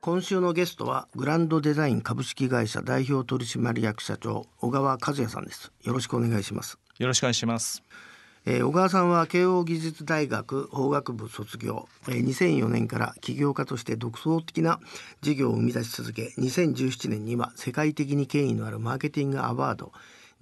今週のゲストはグランドデザイン株式会社代表取締役社長小川和也さんですよろしくお願いしますよろしくお願いしますえー、小川さんは慶応技術大学法学部卒業、えー、2004年から起業家として独創的な事業を生み出し続け2017年には世界的に権威のあるマーケティングアワード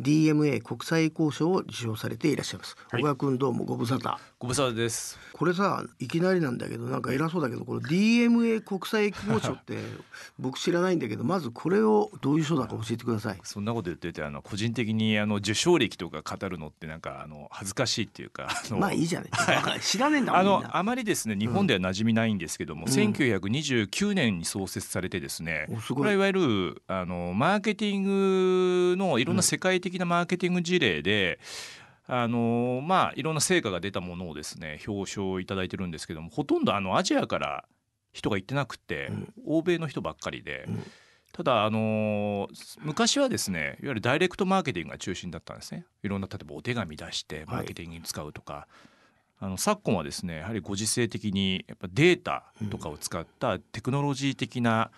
DMA 国際交渉を受賞されていらっしゃいます、はい、小川君どうもご無沙汰ご無沙汰ですこれさいきなりなんだけどなんか偉そうだけどこの DMA 国際交渉って 僕知らないんだけどまずこれをどういう賞だか教えてくださいそんなこと言っててあの個人的にあの受賞歴とか語るのってなんかあの恥ずかしいっていうかまあいいじゃない、はい、知らねえんだもんあのあまりですね日本では馴染みないんですけども、うん、1929年に創設されてですね、うん、これはいわゆるあのマーケティングのいろんな世界的的なマーケティング事例であのまあいろんな成果が出たものをですね表彰いただいてるんですけどもほとんどあのアジアから人が行ってなくて、うん、欧米の人ばっかりで。うんただあの昔はですねいわゆるダイレクトマーケティングが中心だったんですねいろんな例えばお手紙出してマーケティングに使うとか、はい、あの昨今はですねやはりご時世的にやっぱデータとかを使ったテクノロジー的な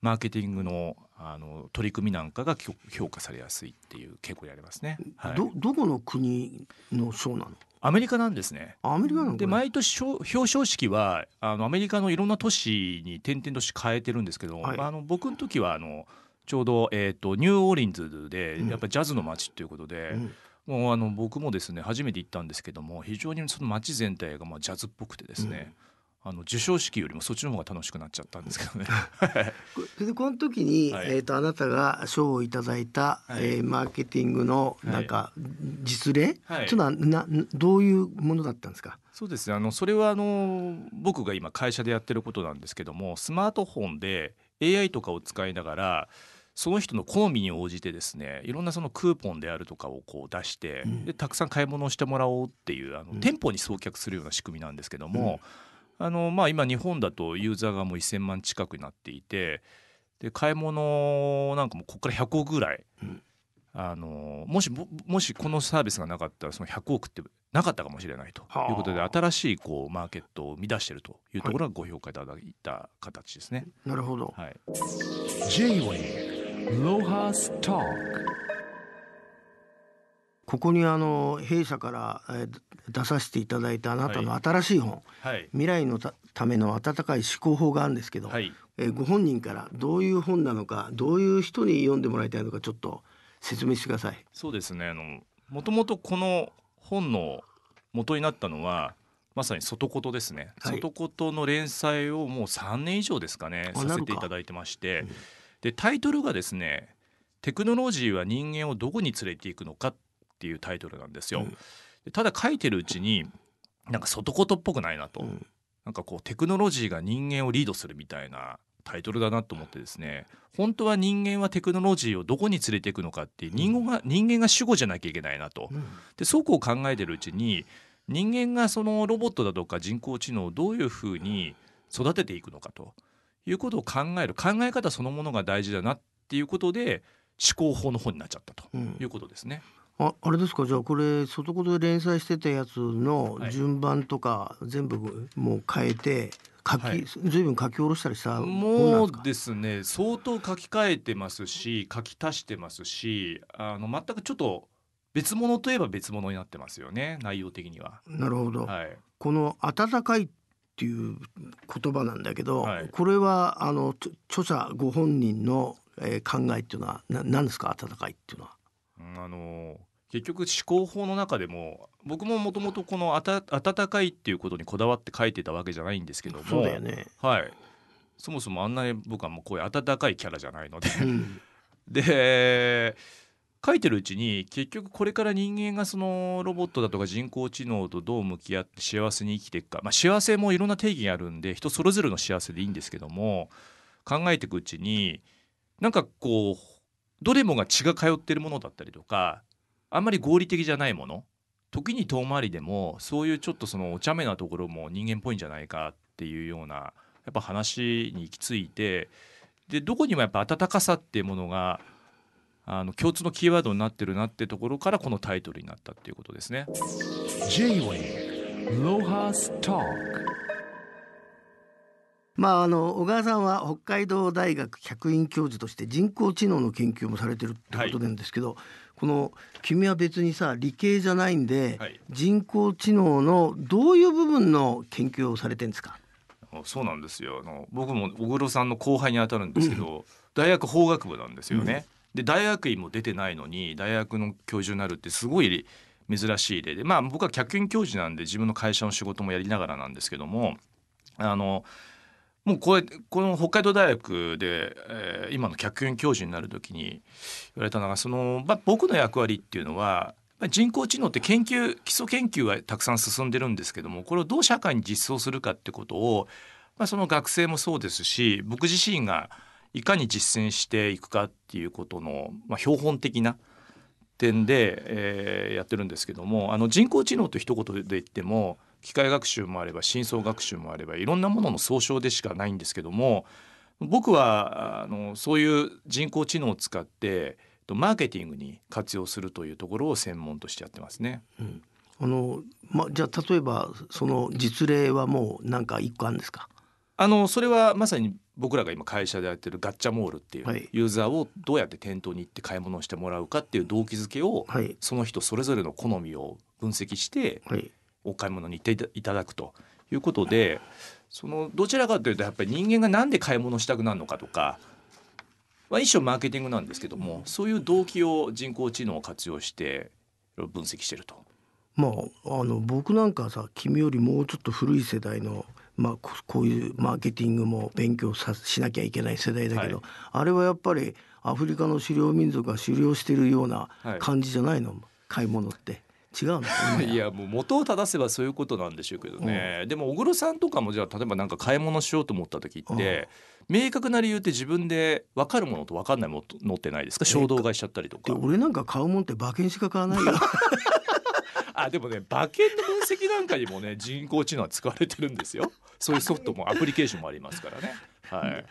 マーケティングのあの取り組みなんかが評価されやすいっていう傾向にありますね。はい、どどこの国の賞なのアメリカなんですね。アメリカなんで毎年表彰式はあのアメリカのいろんな都市に転々として変えてるんですけど、はい、あの僕の時はあのちょうど、えーと、ニューオーリンズでやっぱジャズの街ということで。うんうんもうあの僕もですね初めて行ったんですけども非常にその街全体がまあジャズっぽくてですね、あの授賞式よりもそっちの方が楽しくなっちゃったんですけどね。そ れでこの時に、はい、えっ、とあなたが賞をいただいた、はい、えー、マーケティングのなんか、実例、はい、というのはなどういうものだったんですか。そうですね。あのそれはあの僕が今会社でやってることなんですけども、スマートフォンで AI とかを使いながら。その人の好みに応じてですねいろんなそのクーポンであるとかをこう出して、うん、でたくさん買い物をしてもらおうっていうあの、うん、店舗に送客するような仕組みなんですけども、うあのまあ、今日本だとユーザーがもう1,000万近くになっていてで買い物なんかもここから100億ぐらい、うん、あのもしもしこのサービスがなかったらその100億ってなかったかもしれないということで新しいこうマーケットを生み出しているというところがご評価いただいた形ですね。はい、なるほど、はい、J-Way ロハスタここにあの弊社から、え出させていただいたあなたの新しい本「はい、未来のための温かい思考法」があるんですけど、はい、えご本人からどういう本なのかどういう人に読んでもらいたいのかちょっと説明してください。そうですねあのもともとこの本の元になったのはまさに外言ですね、はい、外言の連載をもう3年以上ですかねさせていただいてまして、うん、でタイトルがですね「テクノロジーは人間をどこに連れていくのか」っっていうタイトルなんですよ。うん、ただ書いてるうちになんか外言っぽくないなと、うん、なんかこうテクノロジーが人間をリードするみたいなタイトルだなと思ってですね本当は人間はテクノロジーをどこに連れていくのかって人間が,、人間が主語じゃなきゃいけないなと。でそうこう考えてるうちに人間がそのロボットだとか人工知能をどういうふうに育てていくのかということを考える考え方そのものが大事だなっていうことで思考法の本になっちゃったということですね。うんああれですかじゃあこれ外言で連載してたやつの順番とか全部もう変えて書き、はい、ぶん書き下ろしたりしたもうですね相当書き換えてますし書き足してますしあの全くちょっと別物といえば別物になってますよね内容的には。なるほど、はい、この温かいっていう言葉なんだけど、はい、これはあの著者ご本人の、えー、考えっていうのはな何ですか温かいっていうのは。あの結局思考法の中でも僕ももともとこのあた温かいっていうことにこだわって書いてたわけじゃないんですけどもそうだよね、はい、そもそもあんなに僕はもうこういう温かいキャラじゃないので、うん、で書いてるうちに結局これから人間がそのロボットだとか人工知能とどう向き合って幸せに生きていくか、まあ、幸せもいろんな定義があるんで人それぞれの幸せでいいんですけども考えていくうちになんかこうどれもが血が通ってるものだったりとかあんまり合理的じゃないもの時に遠回りでもそういうちょっとそのお茶目なところも人間っぽいんじゃないかっていうようなやっぱ話に行き着いてでどこにもやっぱ温かさっていうものがあの共通のキーワードになってるなってところからこのタイトルになったっていうことですね。まあ、あの小川さんは北海道大学客員教授として人工知能の研究もされてるってことなんですけど、はいこの君は別にさ理系じゃないんで、はい、人工知能のどういう部分の研究をされてんですかそうなんですよあの僕も小黒さんの後輩にあたるんですけど、うん、大学法学部なんですよね。うん、で大学院も出てないのに大学の教授になるってすごい珍しい例でまあ僕は客員教授なんで自分の会社の仕事もやりながらなんですけどもあのもうこれこの北海道大学で、えー、今の客員教授になる時に言われたのがその、ま僕の役割っていうのは人工知能って研究基礎研究はたくさん進んでるんですけどもこれをどう社会に実装するかってことを、まその学生もそうですし僕自身がいかに実践していくかっていうことの、ま標本的な点で、えー、やってるんですけどもあの人工知能と一言で言っても機械学習もあれば深層学習もあればいろんなものの総称でしかないんですけども僕はあのそういう人工知能を使ってマーケティングに活用するというところを専門としてやってますね。うん、あのま、じゃあ例えばその実例はもう何か一個あるんですかあのそれはまさに僕らが今会社でやってるガッチャモールっていうユーザーをどうやって店頭に行って買い物をしてもらうかっていう動機づけをその人それぞれの好みを分析してお買い物に行っていただくということでそのどちらかというとやっぱり人間が何で買い物したくなるのかとか、まあ、一種マーケティングなんですけどもそういう動機を人工知能を活用して分析してると。まあ、あの僕なんかさ君よりもうちょっと古い世代のまあ、こういうマーケティングも勉強さしなきゃいけない世代だけど、はい、あれはやっぱりアフリカの狩猟民族が狩猟してるような感じじゃないの、はい、買い物って。違うのいやもう元を正せばそういうことなんでしょうけどね、うん、でも小黒さんとかもじゃあ例えばなんか買い物しようと思った時って、うん、明確な理由って自分で分かるものと分かんないものってないですか衝動買いしちゃったりとか。俺なんか買うもんって馬券しか買わないよ。あでもね馬券の分析なんかにもね人工知能は使われてるんですよそういうソフトもアプリケーションもありますからね。はい、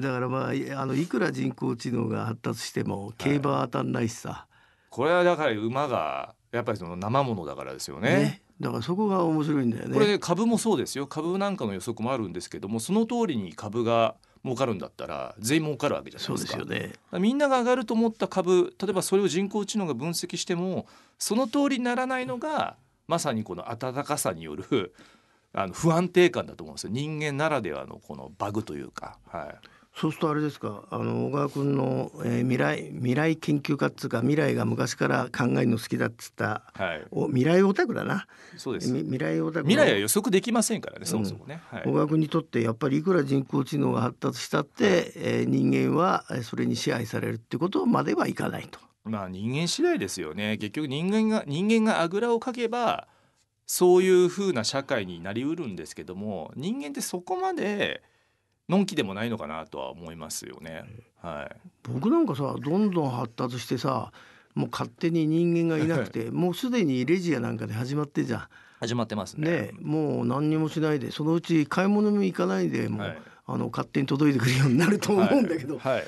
だからまああのいくら人工知能が発達しても競馬は当たんないしさ、はい、これはだから馬がやっぱりその生ものだからですよね。ねだからそこが面白いんだよね。これ、ね、株もそうですよ。株なんかの予測もあるんですけども、その通りに株が儲かるんだったら全員儲かるわけじゃないですか。そうですよね。みんなが上がると思った株、例えばそれを人工知能が分析しても、その通りにならないのがまさにこの暖かさによるあの不安定感だと思うんですよ。人間ならではのこのバグというか。はい。そうするとあれですかあの小川君の、えー、未来未来研究家っつうか未来が昔から考えるの好きだっつった、はい、お未来オタクだなそうです未来オタク未来は予測できませんからねそもそもね、うん、はい、小川君にとってやっぱりいくら人工知能が発達したって、はい、えー、人間はそれに支配されるってことまではいかないと。まあ人間次第ですよね結局人間が人間があぐらをかけばそういうふうな社会になりうるんですけども人間ってそこまでのんきでもないのかなとは思いますよね。はい、僕なんかさどんどん発達してさもう勝手に人間がいなくて もうすでにレジやなんかで始まってじゃん。始まってますね、ね、もう何にもしないでそのうち買い物も行かないでもう、はい、あの勝手に届いてくるようになると思うんだけど、はいはい、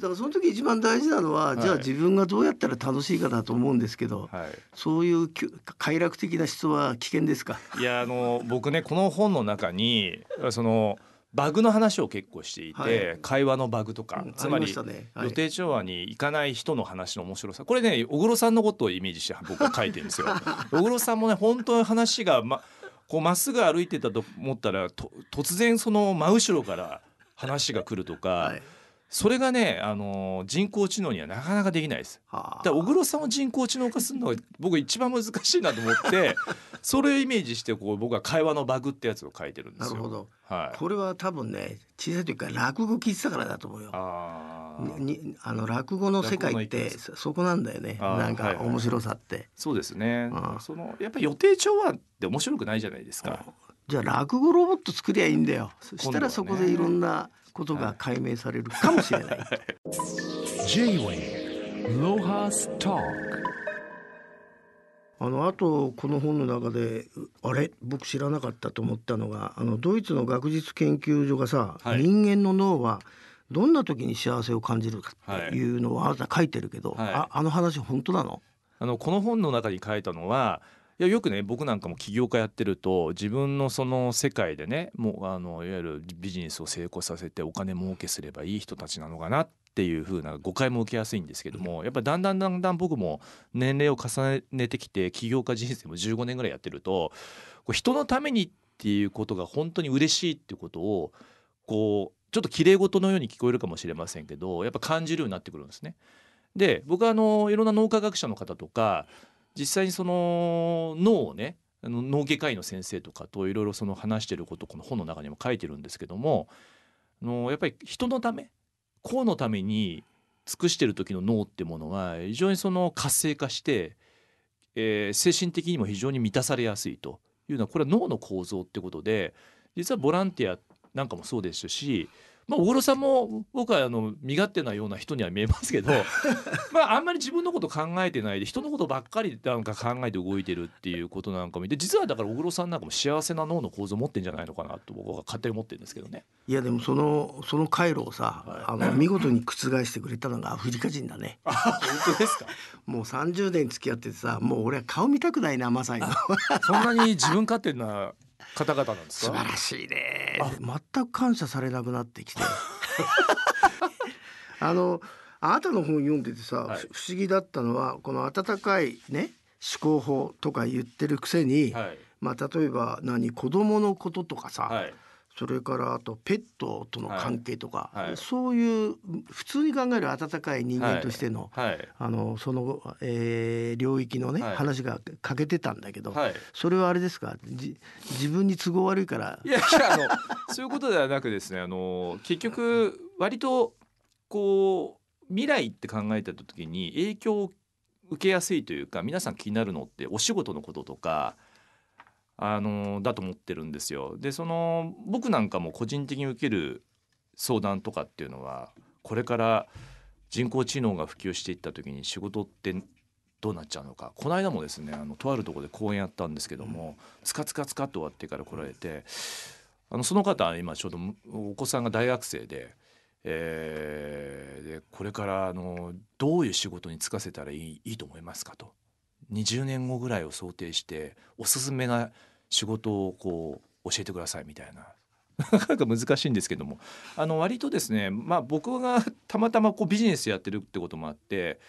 だからその時一番大事なのは、じゃあ自分がどうやったら楽しいかだと思うんですけど、そういう快楽的な質は危険ですかいやあの僕ねこの本の中にそのバグの話を結構していて、はい、会話のバグとか、うん、つまり、ねはい、予定調和に行かない人の話の面白さこれね小黒さんのことをイメージして僕は書いてるんですよ。小黒さんもね本当話がまこうまっすぐ歩いてたと思ったら突然その真後ろから話が来るとか。はいそれがね、あのー、人工知能にはなかなかできないです。はだ小黒さんを人工知能化するのが僕一番難しいなと思って それをイメージしてこう僕は会話のバグってやつを書いてるんですよ。なるほど、はい、これは多分ね小さい時から落語聞いてたからだと思うよ。あにあの落語の世界ってそこなんだよねなんか面白さって、はいはい、そうですね、うん、そのやっぱり予定調和って面白くないじゃないですか。じゃあ落語ロボット作りゃいいんだよそしたらそこでいろんなことが解明されるかもしれない。はい、あのあとこの本の中であれ僕知らなかったと思ったのがあのドイツの学術研究所がさ、はい、人間の脳はどんな時に幸せを感じるかっていうのをあなた書いてるけど、はい、ああの話本当なのあのこの本の中に書いたのはいやよくね僕なんかも起業家やってると自分のその世界でねもうあのいわゆるビジネスを成功させてお金儲けすればいい人たちなのかなっていう風な誤解も受けやすいんですけどもやっぱだんだんだんだん僕も年齢を重ねてきて起業家人生も15年ぐらいやってるとこう人のためにっていうことが本当に嬉しいっていうことをこうちょっときれい事のように聞こえるかもしれませんけどやっぱ感じるようになってくるんですね。で僕はあのいろんな脳科学者の方とか実際にその脳をねあの脳外科医の先生とかといろいろその話してることこの本の中にも書いてるんですけどもあのやっぱり人のため功のために尽くしてる時の脳ってものは非常にその活性化して、えー、精神的にも非常に満たされやすいというのはこれは脳の構造ってことで実はボランティアなんかもそうですしまあ、小黒さんも僕はあの身勝手なような人には見えますけど まああんまり自分のこと考えてないで人のことばっかりなんか考えて動いてるっていうことなんかもて実はだから小黒さんなんかも幸せな脳の構造持ってんじゃないのかなと僕は勝手に思ってるんですけどね。いやでもそのその回路をさ、はい、あの見事に覆してくれたのがアフリカ人だね。本当ですか。もう30年付き合っててさもう俺は顔見たくないなマサイの。そんなに自分勝手な方々なんです素晴らしいね全く感謝されなくなってきて あのあなたの本読んでてさ、はい不思議だったのはこの温かいね思考法とか言ってるくせに、はいまあ例えば何子供のこととかさ、はいそれからあとペットとの関係とか、はいはい、そういう普通に考える温かい人間としてのはい、あのその、えー、領域のね、話が欠けてたんだけど、それはあれですか自分に都合悪いからいやあの そういうことではなくですねあの結局割とこう未来って考えた時に影響を受けやすいというか皆さん気になるのってお仕事のこととかあのだと思ってるんですよ。でその僕なんかも個人的に受ける相談とかっていうのはこれから人工知能が普及していった時に仕事ってどうなっちゃうのかこの間もですねあのとあるとこで講演やったんですけども、うん、つかつかつかって終わってから来られてあのその方今ちょうどお子さんが大学生で。えー、でこれからあのどういう仕事に就かせたらいいいいと思いますかと20年後ぐらいを想定しておすすめな仕事をこう教えてくださいみたいな。なかなか難しいんですけどもあの割とですね、まあ、僕が たまたまこうビジネスやってるってこともあって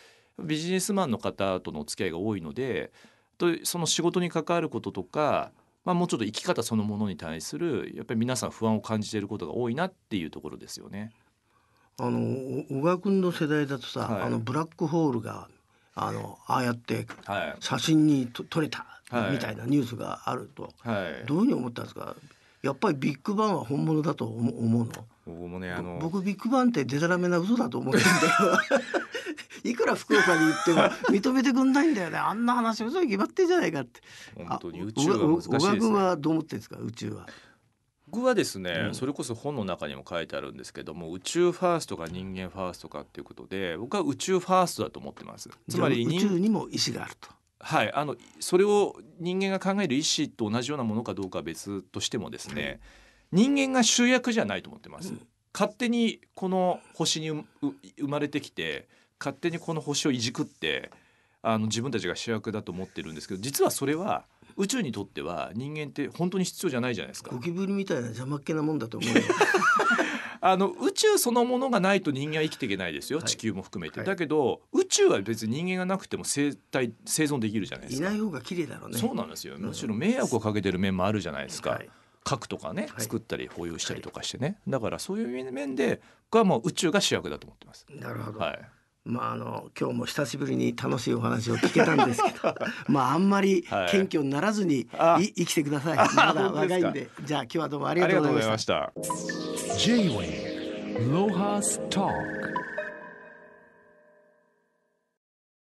ビジネスマンの方とのお付き合いが多いのでとその仕事に関わることとか、まあ、もうちょっと生き方そのものに対するやっぱり皆さん不安を感じていることが多いなっていうところですよね。あの小川君の世代だとさ、はい、あのブラックホールがあのああやって写真にと撮れたみたいなニュースがあると、どういうふうに思ったんですかやっぱりビッグバンは本物だと思うの僕もねあの僕ビッグバンってデタラメな嘘だと思ってるんだよ いくら福岡に行っても認めてくんないんだよねあんな話嘘に決まってんじゃないかって本当に宇宙は難しいです、ね、小川君はどう思ってんですか宇宙は僕はですね、うん、それこそ本の中にも書いてあるんですけども宇宙ファーストか人間ファーストかっていうことで僕は宇宙ファーストだと思ってますつまり宇宙にも意思があるとはいあのそれを人間が考える意思と同じようなものかどうかは別としてもですね、うん、人間が主役じゃないと思ってます、うん、勝手にこの星に生まれてきて勝手にこの星をいじくってあの自分たちが主役だと思ってるんですけど実はそれは宇宙にとっては人間って本当に必要じゃないじゃないですかゴキブリみたいな邪魔っ気なもんだと思う あの宇宙そのものがないと人間は生きていけないですよ、はい、地球も含めて、はい、だけど宇宙は別に人間がなくても生態生存できるじゃないですかいない方が綺麗だろうねそうなんですよ、むしろ迷惑をかけてる面もあるじゃないですか、はい核とかね、作ったり保有したりとかしてね、はい、だからそういう面で僕はもう宇宙が主役だと思ってます。なるほど、はいまあ、あの今日も久しぶりに楽しいお話を聞けたんですけど まああんまり謙虚にならずに、はい、生きてくださいまだ若いんでじゃあ今日はどうもありがとうございました。J-Way ロハスタ